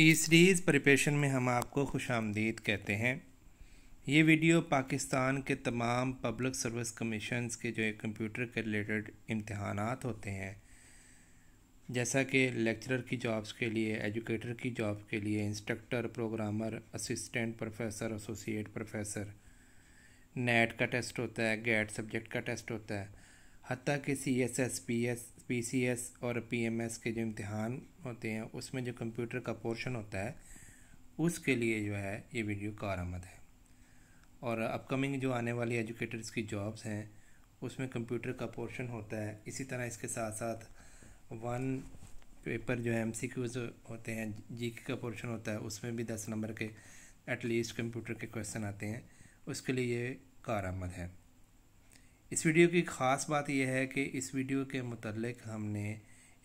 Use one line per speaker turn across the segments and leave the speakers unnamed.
ई series preparation में हम आपको खुश आमदीद कहते हैं ये वीडियो पाकिस्तान के तमाम पब्लिक सर्विस कमीशन के जो कंप्यूटर के रिलेटेड इम्तहान होते हैं जैसा कि लेक्चरर की जॉब्स के लिए एजुकेटर की जॉब के लिए instructor programmer assistant professor associate professor NET का टेस्ट होता है गेट सब्जेक्ट का टेस्ट होता है हती कि C S S P S P C S और पी एम एस के जो इम्तहान होते हैं उसमें जो कंप्यूटर का पोर्शन होता है उसके लिए जो है ये वीडियो आमद है और अपकमिंग जो आने वाली एजुकेटर्स की जॉब्स हैं उसमें कंप्यूटर का पोर्शन होता है इसी तरह इसके साथ साथ वन पेपर जो है एम सी क्यूज होते हैं जी के का पोर्शन होता है उसमें भी दस नंबर के एटलीस्ट कंप्यूटर के क्वेश्चन आते हैं उसके लिए ये कार है इस वीडियो की ख़ास बात यह है कि इस वीडियो के मतलब हमने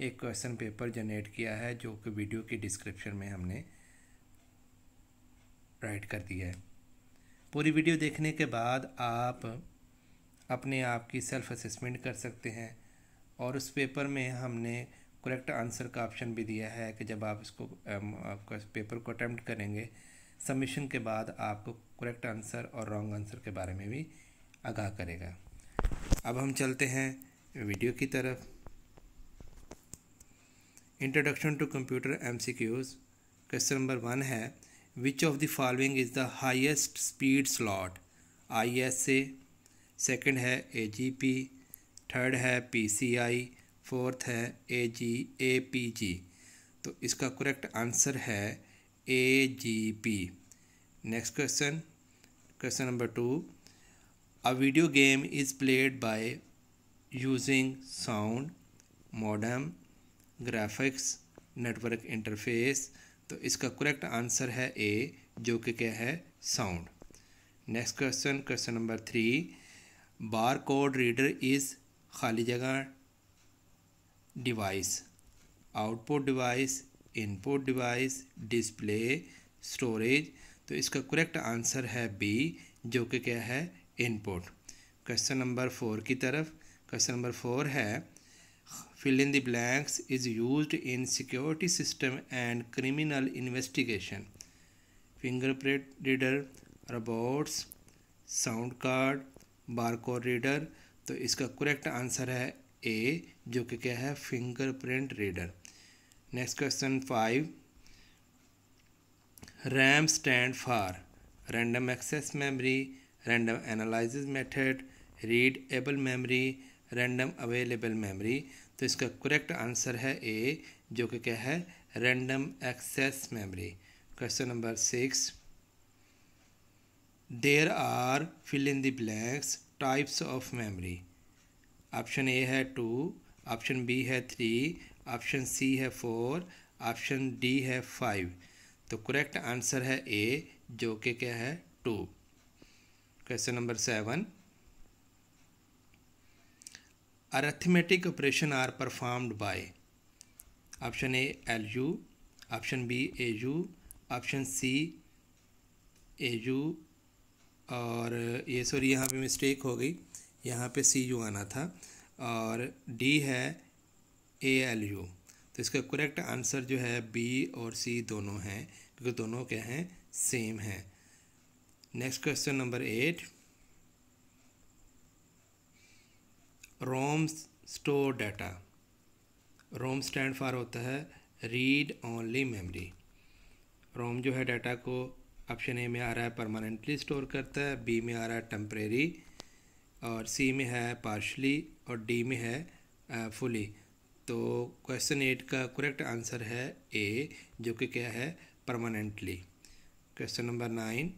एक क्वेश्चन पेपर जनरेट किया है जो कि वीडियो की डिस्क्रिप्शन में हमने राइट कर दिया है पूरी वीडियो देखने के बाद आप अपने आप की सेल्फ असेसमेंट कर सकते हैं और उस पेपर में हमने करेक्ट आंसर का ऑप्शन भी दिया है कि जब आप इसको पेपर को अटैम्प्ट करेंगे सबमिशन के बाद आपको करेक्ट आंसर और रॉन्ग आंसर के बारे में भी आगाह करेगा अब हम चलते हैं वीडियो की तरफ introduction to computer M C Qs question number one है which of the following is the highest speed slot I S A second है ए जी पी थर्ड है पी सी आई फोर्थ है A ji A P G तो इसका correct answer है A G P next question question number two A video game is played by using sound, modem, graphics, network interface. तो इसका correct answer है A जो कि क्या है sound next question question number three bar code reader is खाली जगह device output device input device display storage तो इसका करेक्ट आंसर है बी जो कि क्या है इनपुट क्वेश्चन नंबर फोर की तरफ क्वेश्चन नंबर फोर है fill in the blanks is used in security system and criminal investigation fingerprint reader robots sound card barcode reader तो इसका करेक्ट आंसर है ए जो कि क्या है fingerprint reader next question five RAM stand for random access memory random method readable memory random available memory तो इसका correct answer है ए जो कि क्या है random access memory question number six there are fill in the blanks types of memory option A है two option B है three option C है फोर ऑप्शन डी है फाइव तो करेक्ट आंसर है ए जो कि क्या है two question number seven arithmetic operation are performed by option A L U option B A U option C A U और ये सॉरी यहाँ पे मिस्टेक हो गई यहाँ पे सी यू आना था और डी है ए एल यू तो इसका करेक्ट आंसर जो है बी और सी दोनों हैं क्योंकि दोनों क्या हैं सेम हैं next question number eight ROMs store data ROM stand for होता है रीड ओनली मेमोरी रोम जो है डाटा को ऑप्शन ए में आ रहा है परमानेंटली स्टोर करता है बी में आ रहा है टम्प्रेरी और सी में है पार्शली और डी में है फुली uh, तो क्वेश्चन एट का करेक्ट आंसर है ए जो कि क्या है permanently question number nine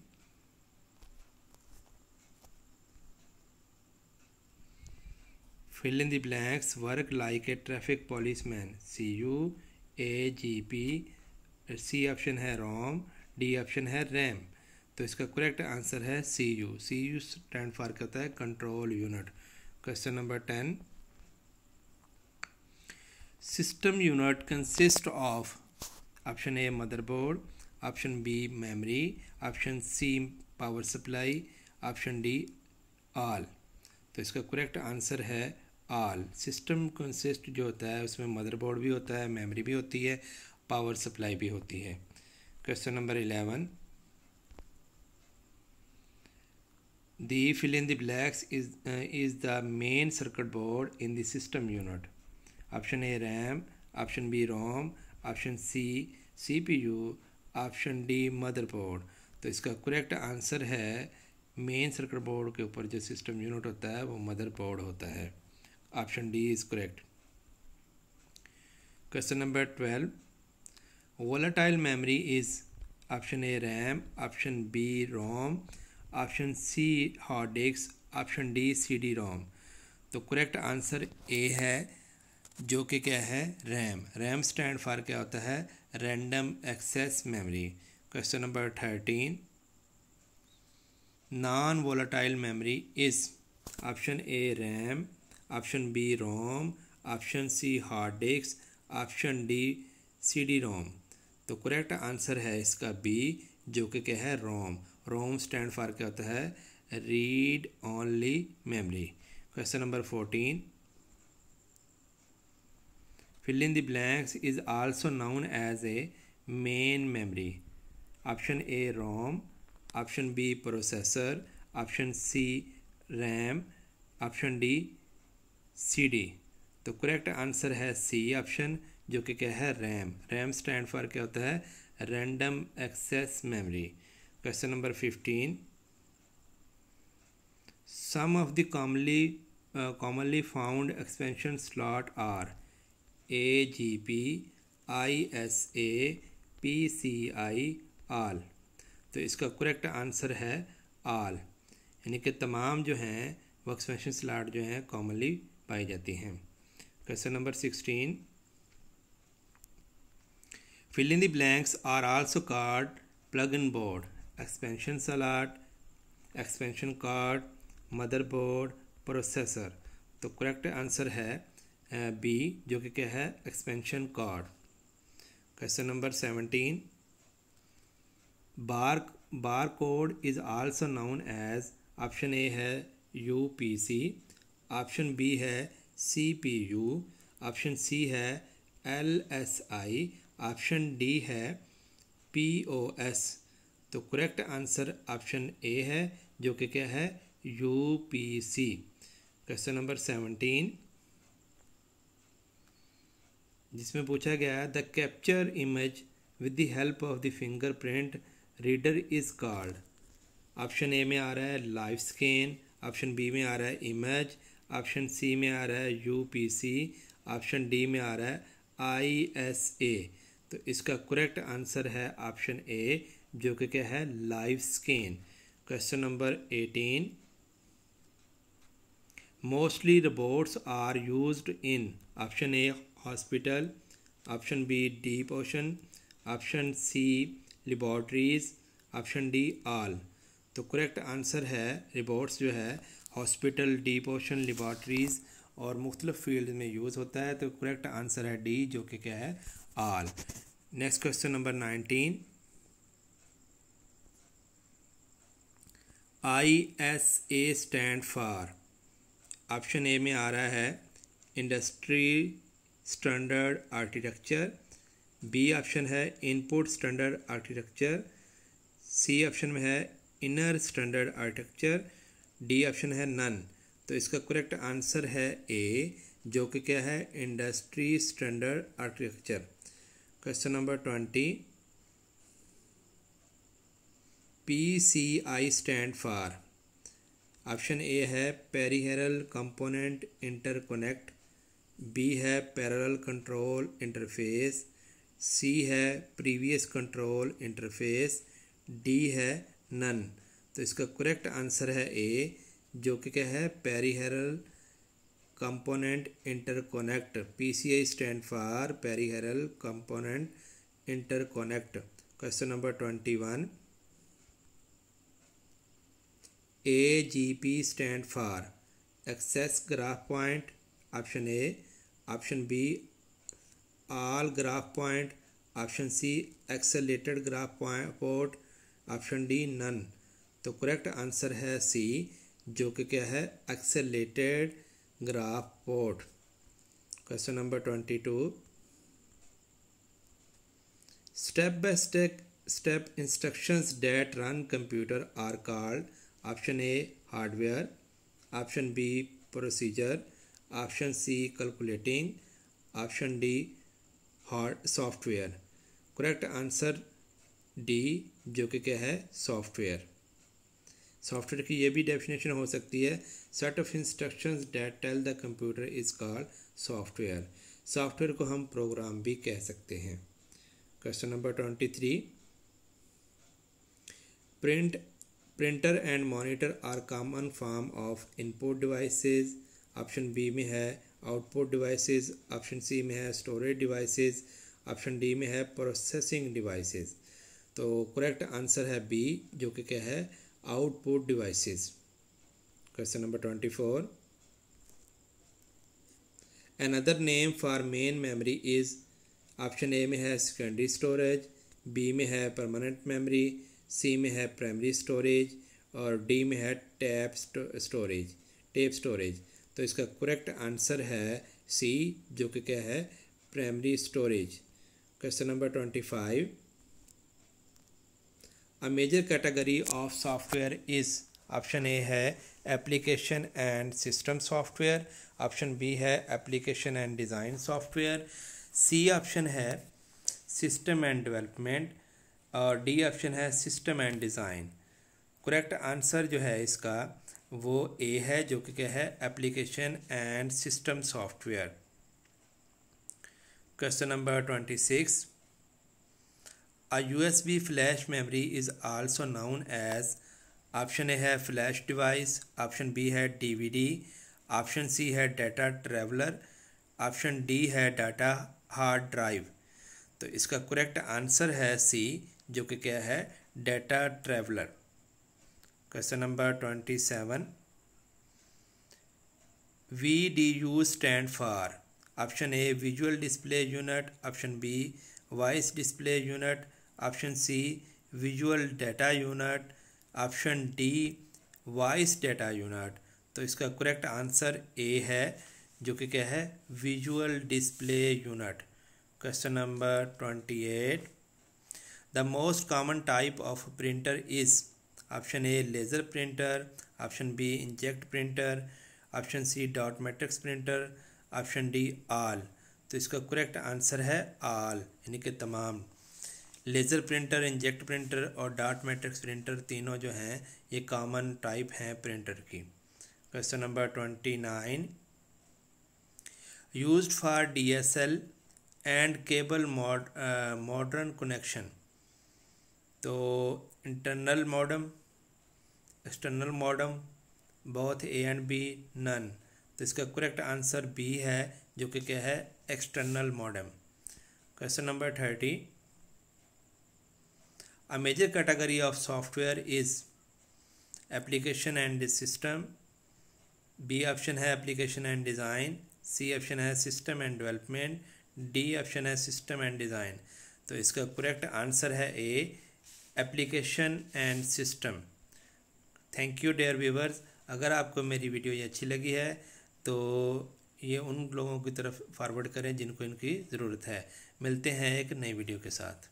fill in the work like a traffic traffic man C U A G P C option है रोम डी ऑप्शन है रैम तो इसका करेक्ट आंसर है C U C U stand for करता है control unit question number ten system unit consist of option A motherboard option B memory option C power supply option D all तो इसका correct answer है आल system consist जो होता है उसमें motherboard भी होता है मेमोरी भी होती है पावर सप्लाई भी होती है question number eleven the fill in the blanks is is the main circuit board in the system unit option A RAM option B ROM option C CPU option D motherboard तो इसका correct answer है main circuit board के ऊपर जो system unit होता है वो motherboard होता है option D is correct question number twelve volatile memory is option A RAM option B ROM option C hard disk option D C D ROM तो correct answer A है जो कि क्या है रैम रैम स्टैंड फॉर क्या होता है random access memory question number thirteen non volatile memory is option A RAM option B ROM option C hard disk option D C D ROM तो correct answer है इसका B जो कि क्या है रोम रोम स्टैंड फॉर क्या होता है read only memory question number fourteen filling the blanks is also known as a main memory option A ROM option B processor option C RAM option D C D तो correct answer है C option जो कि क्या है RAM RAM stand for क्या होता है random access memory question number fifteen some of the commonly commonly found expansion slot are A G P I S A P C I all तो इसका correct answer है all यानी कि तमाम जो हैं वो एक्सपेंशन स्लॉट जो हैं कॉमनली पाई जाती हैं question number sixteen filling the blanks are also card plug in board expansion slot expansion card motherboard processor तो करेक्ट आंसर है बी जो कि क्या है expansion card question number seventeen bar bar code is also known as option A है U P C option B है C P U option C है L S I option D है P O S तो correct answer option A है जो कि क्या है U P C question number seventeen जिसमें पूछा गया है the capture image with the help of the finger print reader is called option A में आ रहा है लाइव स्कैन ऑप्शन बी में आ रहा है इमेज ऑप्शन सी में आ रहा है U P C option D में आ रहा है आई एस ए तो इसका करेक्ट आंसर है ऑप्शन ए जो कि क्या है live scan question number eighteen mostly robots are used in option A hospital option B deep ocean option C laboratories option D all तो करेक्ट आंसर है robots जो है हॉस्पिटल डीप ओशन लेबॉर्ट्रीज़ और मुख्तलिफ फील्ड में use होता है तो करेक्ट आंसर है डी जो कि क्या है all next question number nineteen I S A stand for option A में आ रहा है industry standard architecture B option है input standard architecture C option में है inner standard architecture D option है नन तो इसका करेक्ट आंसर है ए जो कि क्या है industry standard architecture question number twenty P C I stand for option A है पेरीहेरल कंपोनेंट इंटरकोनेक्ट बी है पैरल कंट्रोल इंटरफेस सी है प्रीवियस कंट्रोल इंटरफेस डी है नन तो इसका करेक्ट आंसर है ए जो कि क्या है peripheral component C PCI stand for peripheral component interconnect question number twenty one A G P stand for access graph point option A option B all graph point option C accelerated graph point option D none तो correct answer है C जो कि क्या है accelerated graph port question number twenty two step by step step instructions that run computer are card option A hardware option B procedure option C calculating option D hard software correct answer D जो कि क्या है software software की ये भी definition हो सकती है set of instruction that tell the computer is called software software को हम प्रोग्राम भी कह सकते हैं question number twenty three print printer and monitor are common form of input devices option B में है आउटपुट डिवाइसेस ऑप्शन सी में है स्टोरेज डिवाइसेस ऑप्शन डी में है प्रोसेसिंग डिवाइसेस तो करेक्ट आंसर है बी जो कि क्या है output devices question number 24 another name for main memory is option A में है सेकेंडरी स्टोरेज बी में है परमानेंट मेमोरी सी में है प्राइमरी स्टोरेज और डी में है टैप स्टोरेज टेप स्टोरेज तो इसका करेक्ट आंसर है सी जो कि क्या है primary storage question number twenty five a major category of software is option A है application and system software option B है application and design software C option है सिस्टम एंड डेवलपमेंट और D option है system and design correct answer जो है इसका वो ए है जो कि क्या है application and system software question number twenty six U S B flash memory is also known as option A है फ्लैश डिवाइस ऑप्शन बी है D V D option C है डाटा ट्रेवलर ऑप्शन डी है data hard drive तो इसका correct answer है C जो कि क्या है data traveller question number twenty seven V D U stand for option A visual display unit option B voice display unit option C visual data unit option D voice data unit तो इसका correct answer A है जो कि क्या है visual display unit question number twenty eight the most common type of printer is option A laser printer option B inkjet printer option C dot matrix printer option D all तो इसका correct answer है all यानी कि तमाम laser printer inkjet printer और डार्ट matrix printer तीनों जो हैं ये कॉमन टाइप हैं प्रिंटर की question number twenty nine use for D S L and cable modem connection तो internal modem external modem both A and B none तो इसका करेक्ट आंसर बी है जो कि क्या है external modem question number thirty A major category of software is application and system. B option hai application and design. C option hai system and development. D option hai system and design. to iska correct answer hai a application and system thank you dear viewers agar aapko meri video ye achhi lagi hai to ये उन लोगों की तरफ forward करें जिनको इनकी ज़रूरत है मिलते हैं एक नई वीडियो के साथ